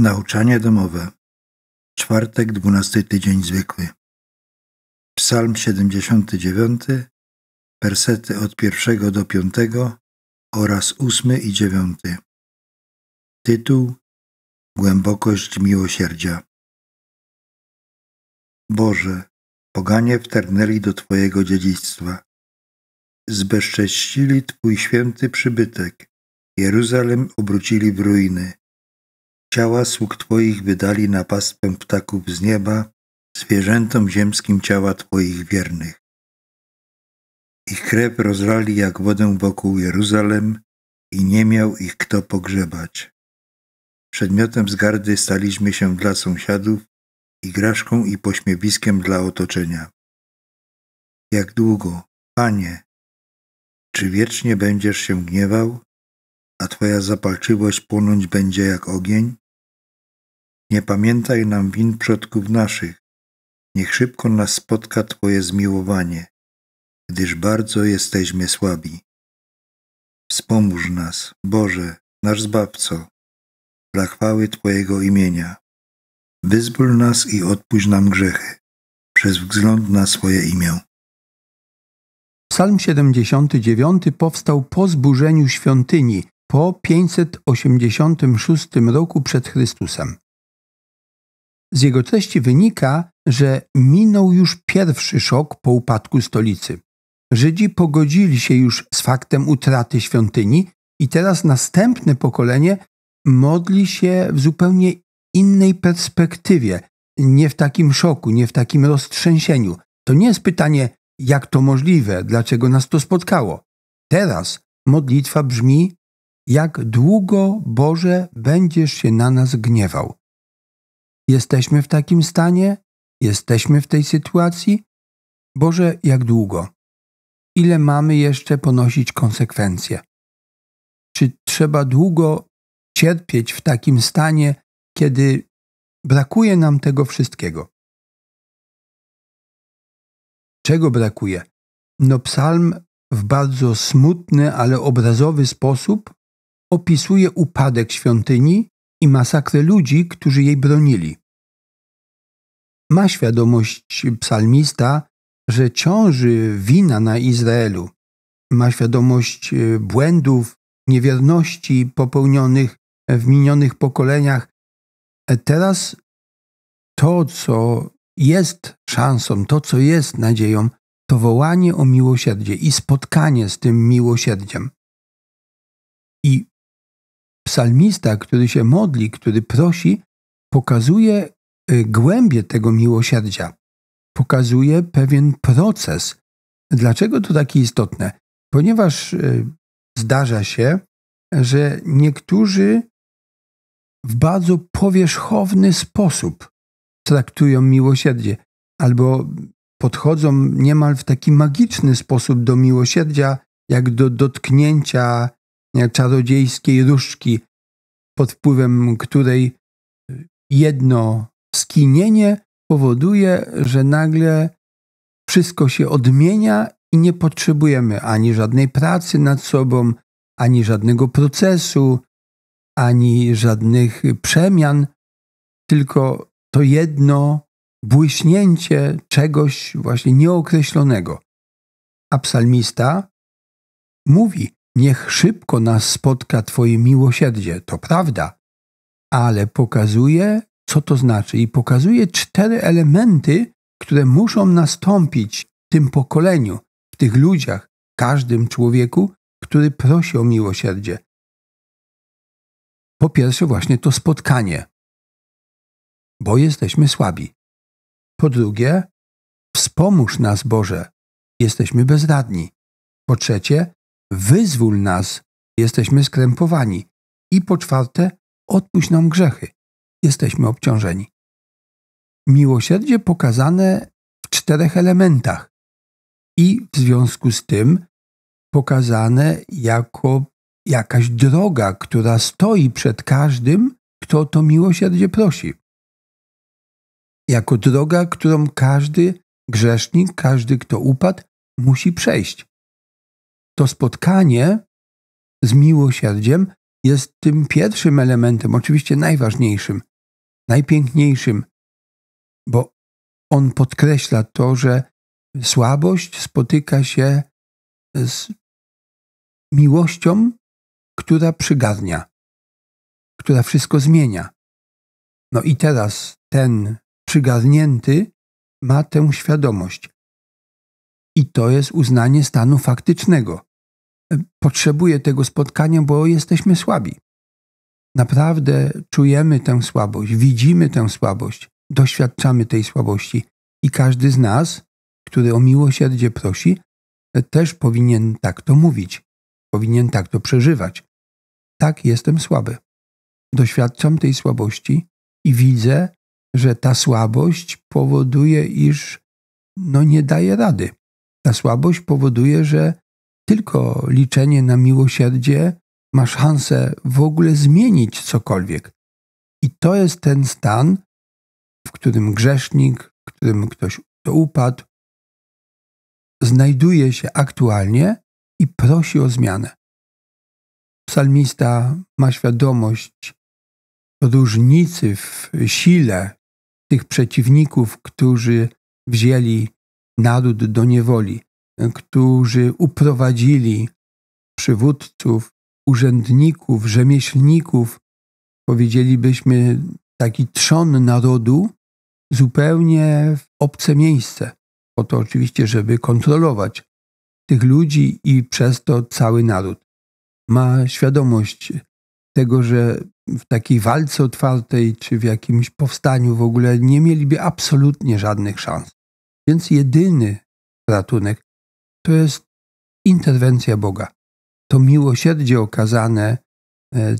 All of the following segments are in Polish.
Nauczanie domowe. Czwartek, dwunasty tydzień zwykły. Psalm 79, versety od pierwszego do piątego oraz ósmy i dziewiąty. Tytuł Głębokość miłosierdzia. Boże, poganie wtargnęli do Twojego dziedzictwa. Zbezcześcili Twój święty przybytek. Jeruzalem obrócili w ruiny Ciała sług Twoich wydali na pastwę ptaków z nieba, zwierzętom ziemskim ciała Twoich wiernych. Ich krew rozlali jak wodę wokół Jeruzalem i nie miał ich kto pogrzebać. Przedmiotem zgardy staliśmy się dla sąsiadów, igraszką i pośmiewiskiem dla otoczenia. Jak długo, Panie, czy wiecznie będziesz się gniewał, a Twoja zapalczywość płonąć będzie jak ogień? Nie pamiętaj nam win przodków naszych, niech szybko nas spotka Twoje zmiłowanie, gdyż bardzo jesteśmy słabi. Wspomóż nas, Boże, nasz Zbawco, dla chwały Twojego imienia. Wyzwól nas i odpuść nam grzechy, przez wzgląd na swoje imię. Psalm 79 powstał po zburzeniu świątyni, po 586 roku przed Chrystusem. Z jego treści wynika, że minął już pierwszy szok po upadku stolicy. Żydzi pogodzili się już z faktem utraty świątyni i teraz następne pokolenie modli się w zupełnie innej perspektywie, nie w takim szoku, nie w takim roztrzęsieniu. To nie jest pytanie, jak to możliwe, dlaczego nas to spotkało. Teraz modlitwa brzmi: Jak długo, Boże, będziesz się na nas gniewał? Jesteśmy w takim stanie? Jesteśmy w tej sytuacji? Boże, jak długo? Ile mamy jeszcze ponosić konsekwencje? Czy trzeba długo cierpieć w takim stanie, kiedy brakuje nam tego wszystkiego? Czego brakuje? No, psalm w bardzo smutny, ale obrazowy sposób opisuje upadek świątyni i masakrę ludzi, którzy jej bronili ma świadomość psalmista, że ciąży wina na Izraelu. Ma świadomość e, błędów, niewierności popełnionych w minionych pokoleniach. E, teraz to, co jest szansą, to, co jest nadzieją, to wołanie o miłosierdzie i spotkanie z tym miłosierdziem. I psalmista, który się modli, który prosi, pokazuje Y, głębie tego miłosierdzia pokazuje pewien proces. Dlaczego to takie istotne? Ponieważ y, zdarza się, że niektórzy w bardzo powierzchowny sposób traktują miłosierdzie albo podchodzą niemal w taki magiczny sposób do miłosierdzia, jak do dotknięcia czarodziejskiej różdżki, pod wpływem której jedno skinienie powoduje, że nagle wszystko się odmienia i nie potrzebujemy ani żadnej pracy nad sobą, ani żadnego procesu, ani żadnych przemian, tylko to jedno błyśnięcie czegoś właśnie nieokreślonego. A psalmista mówi: Niech szybko nas spotka Twoje miłosierdzie, to prawda, ale pokazuje, co to znaczy, i pokazuje cztery elementy, które muszą nastąpić w tym pokoleniu, w tych ludziach, każdym człowieku, który prosi o miłosierdzie. Po pierwsze, właśnie to spotkanie, bo jesteśmy słabi. Po drugie, wspomóż nas, Boże, jesteśmy bezradni. Po trzecie, wyzwól nas, jesteśmy skrępowani. I po czwarte, odpuść nam grzechy, jesteśmy obciążeni. Miłosierdzie pokazane w czterech elementach i w związku z tym pokazane jako jakaś droga, która stoi przed każdym, kto to miłosierdzie prosi. Jako droga, którą każdy grzesznik, każdy, kto upadł, musi przejść. To spotkanie z miłosierdziem jest tym pierwszym elementem, oczywiście najważniejszym, najpiękniejszym, bo on podkreśla to, że słabość spotyka się z miłością, która przygarnia, która wszystko zmienia. No i teraz ten przygarnięty ma tę świadomość. I to jest uznanie stanu faktycznego. Potrzebuję tego spotkania, bo jesteśmy słabi naprawdę czujemy tę słabość, widzimy tę słabość, doświadczamy tej słabości. I każdy z nas, który o miłosierdzie prosi, też powinien tak to mówić, powinien tak to przeżywać. Tak, jestem słaby. Doświadczam tej słabości i widzę, że ta słabość powoduje, iż no nie daje rady. Ta słabość powoduje, że tylko liczenie na miłosierdzie ma szansę w ogóle zmienić cokolwiek. I to jest ten stan, w którym grzesznik, w którym ktoś kto upadł, znajduje się aktualnie i prosi o zmianę. Psalmista ma świadomość różnicy w sile tych przeciwników, którzy wzięli naród do niewoli, którzy uprowadzili przywódców, urzędników, rzemieślników, powiedzielibyśmy taki trzon narodu, zupełnie w obce miejsce. Po to oczywiście, żeby kontrolować tych ludzi i przez to cały naród. Ma świadomość tego, że w takiej walce otwartej czy w jakimś powstaniu w ogóle nie mieliby absolutnie żadnych szans. Więc jedyny ratunek to jest interwencja Boga to miłosierdzie okazane e,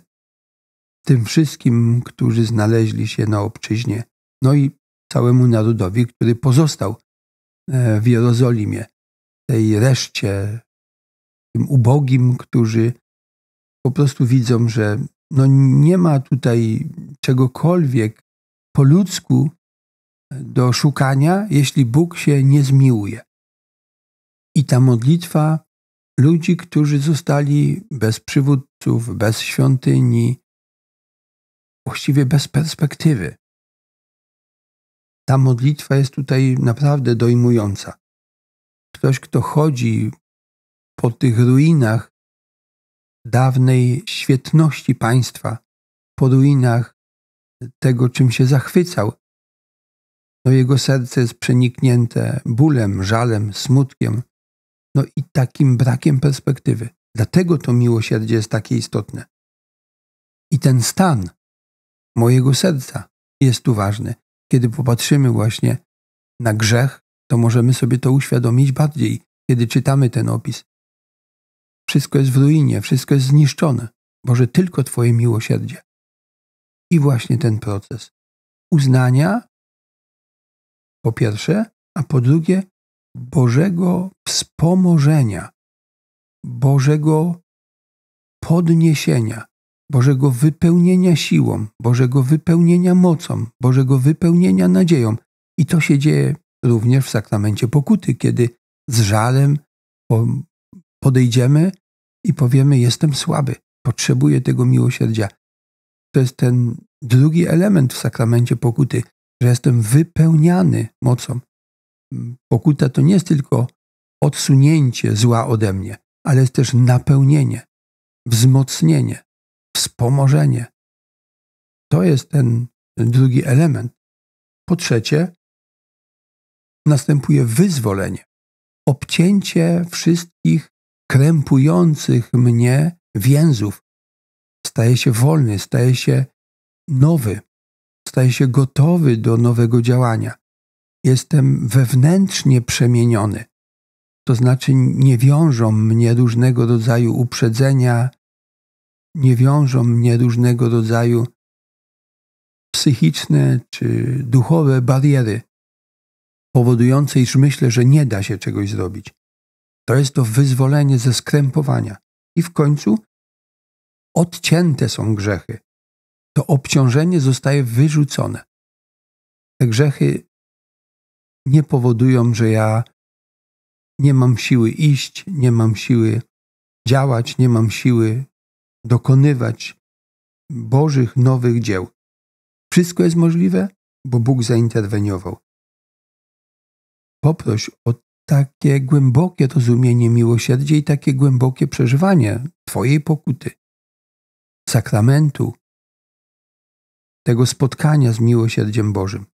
tym wszystkim, którzy znaleźli się na obczyźnie, no i całemu narodowi, który pozostał e, w Jerozolimie, tej reszcie, tym ubogim, którzy po prostu widzą, że no nie ma tutaj czegokolwiek po ludzku e, do szukania, jeśli Bóg się nie zmiłuje. I ta modlitwa ludzi, którzy zostali bez przywódców, bez świątyni, właściwie bez perspektywy. Ta modlitwa jest tutaj naprawdę dojmująca. Ktoś, kto chodzi po tych ruinach dawnej świetności państwa, po ruinach tego, czym się zachwycał, no jego serce jest przeniknięte bólem, żalem, smutkiem no i takim brakiem perspektywy. Dlatego to miłosierdzie jest takie istotne. I ten stan mojego serca jest tu ważny. Kiedy popatrzymy właśnie na grzech, to możemy sobie to uświadomić bardziej, kiedy czytamy ten opis. Wszystko jest w ruinie, wszystko jest zniszczone. Boże, tylko Twoje miłosierdzie. I właśnie ten proces uznania, po pierwsze, a po drugie, Bożego wspomożenia, Bożego podniesienia, Bożego wypełnienia siłą, Bożego wypełnienia mocą, Bożego wypełnienia nadzieją. I to się dzieje również w sakramencie pokuty, kiedy z żalem podejdziemy i powiemy: Jestem słaby, potrzebuję tego miłosierdzia. To jest ten drugi element w sakramencie pokuty, że jestem wypełniany mocą, pokuta to nie jest tylko odsunięcie zła ode mnie, ale jest też napełnienie, wzmocnienie, wspomożenie. To jest ten drugi element. Po trzecie, następuje wyzwolenie, obcięcie wszystkich krępujących mnie więzów. Staje się wolny, staje się nowy, staje się gotowy do nowego działania jestem wewnętrznie przemieniony. To znaczy, nie wiążą mnie różnego rodzaju uprzedzenia, nie wiążą mnie różnego rodzaju psychiczne czy duchowe bariery, powodujące, iż myślę, że nie da się czegoś zrobić. To jest to wyzwolenie ze skrępowania. I w końcu odcięte są grzechy. To obciążenie zostaje wyrzucone. Te grzechy nie powodują, że ja nie mam siły iść, nie mam siły działać, nie mam siły dokonywać Bożych nowych dzieł. Wszystko jest możliwe, bo Bóg zainterweniował. Poproś o takie głębokie rozumienie miłosierdzia i takie głębokie przeżywanie Twojej pokuty, sakramentu, tego spotkania z miłosierdziem Bożym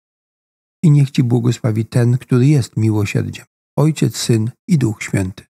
i niech Ci błogosławi ten, który jest miłosierdziem, Ojciec, Syn i Duch Święty.